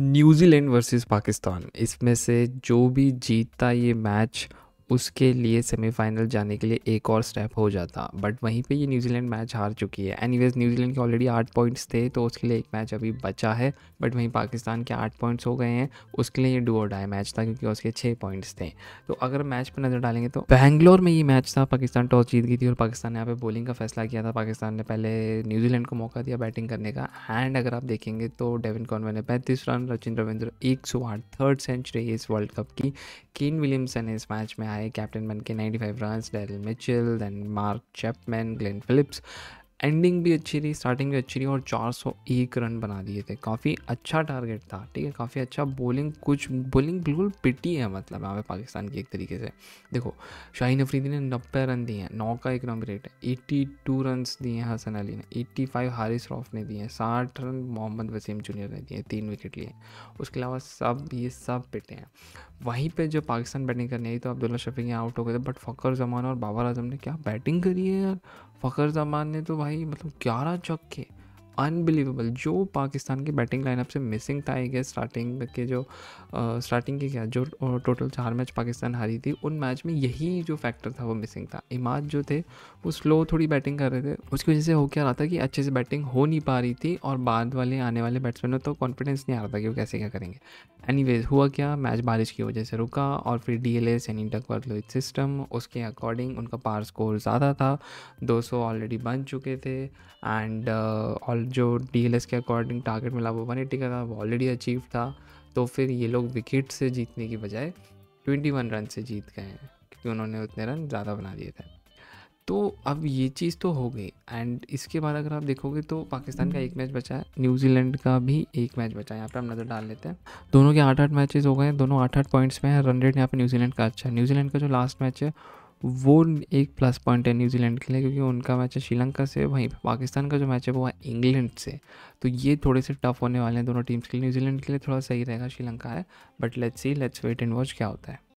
New Zealand versus Pakistan इसमें से जो भी जीतता ये मैच उसके लिए सेमीफाइनल जाने के लिए एक और स्टेप हो जाता बट वहीं पे ये न्यूजीलैंड मैच हार चुकी है एनी न्यूजीलैंड के ऑलरेडी आठ पॉइंट्स थे तो उसके लिए एक मैच अभी बचा है बट वहीं पाकिस्तान के आठ पॉइंट्स हो गए हैं उसके लिए ये डू और डाई मैच था क्योंकि उसके छः पॉइंट्स थे तो अगर मैच पर नज़र डालेंगे तो बैंगलोर में ये मैच था पाकिस्तान टॉस जीत गई थी और पाकिस्तान ने यहाँ पर बॉलिंग का फैसला किया था पाकिस्तान ने पहले न्यूजीलैंड को मौका दिया बैटिंग करने का एंड अगर आप देखेंगे तो डेविन कॉनवे ने पैंतीस रन रचिन रविंद्र एक थर्ड सेंचुरी इस वर्ल्ड कप की किन विलियमसन इस मैच में आया captain Munkin 95 runs, Daryl Mitchell, then Mark Chapman, Glenn Phillips, ending भी अच्छी रही स्टार्टिंग भी अच्छी रही और 401 रन बना दिए थे काफ़ी अच्छा टारगेट था ठीक है काफ़ी अच्छा बॉलिंग कुछ बॉलिंग बिल्कुल पिटी है मतलब यहाँ पे पाकिस्तान की एक तरीके से देखो शाहीन अफरीदी ने नब्बे रन दिए हैं नौ का एक नंबर रेट है एट्टी टू रन दिए हैं हसन अली ने एट्टी फाइव हारिस रॉफ ने दिए हैं साठ रन मोहम्मद वसीम जूनियर ने दिए तीन विकेट लिए उसके अलावा सब ये सब पिटे हैं वहीं पर जो पाकिस्तान बैटिंग करने आई तो अब्दुल्ला शफी यहाँ आउट हो गए थे बट फ़खर जमान और बाबर आजम ने क्या बैटिंग करी है यार फ़खर जमान ने तो भाई भाई मतलब ग्यारह चौके अनबिलीवेबल जो पाकिस्तान की बैटिंग लाइनअप से मिसिंग था आई गेस स्टार्टिंग के जो स्टार्टिंग के क्या जो टोटल चार मैच पाकिस्तान हारी थी उन मैच में यही जो फैक्टर था वो मिसिंग था इमाद जो थे वो स्लो थोड़ी बैटिंग कर रहे थे उसकी वजह से हो क्या रहा था कि अच्छे से बैटिंग हो नहीं पा रही थी और बाद वाले आने वाले बैट्समैनों तो कॉन्फिडेंस नहीं आ रहा था कि वो कैसे क्या करेंगे एनी हुआ क्या मैच बारिश की वजह से रुका और फिर डी एल एस यानी डक सिस्टम उसके अकॉर्डिंग उनका पार स्कोर ज़्यादा था 200 ऑलरेडी बन चुके थे एंड ऑल जो डी एल एस के अकॉर्डिंग टारगेट मिला वो वन एट्टी का था वो ऑलरेडी अचीव था तो फिर ये लोग विकेट से जीतने की बजाय ट्वेंटी वन रन से जीत गए हैं क्योंकि उन्होंने उतने रन ज़्यादा बना दिए थे तो अब ये चीज़ तो हो गई एंड इसके बाद अगर आप देखोगे तो पाकिस्तान का एक मैच बचा है न्यूजीलैंड का भी एक मैच बचा है यहाँ पर हम नज़र डाल लेते हैं दोनों के आठ आठ मैचेस हो गए हैं दोनों आठ आठ पॉइंट्स में हैं रन रेट यहाँ पर न्यूजीलैंड का अच्छा है न्यूजीलैंड का जो लास्ट मैच है वो एक प्लस पॉइंट है न्यूजीलैंड के लिए क्योंकि उनका मैच है श्रीलंका से वहीं पर पाकिस्तान का जो मैच है वो है इंग्लैंड से तो ये थोड़े से टफ होने वाले हैं दोनों टीम्स के लिए न्यूजीलैंड के लिए थोड़ा सही रहेगा श्रीलंका है but let's see let's wait and watch क्या होता है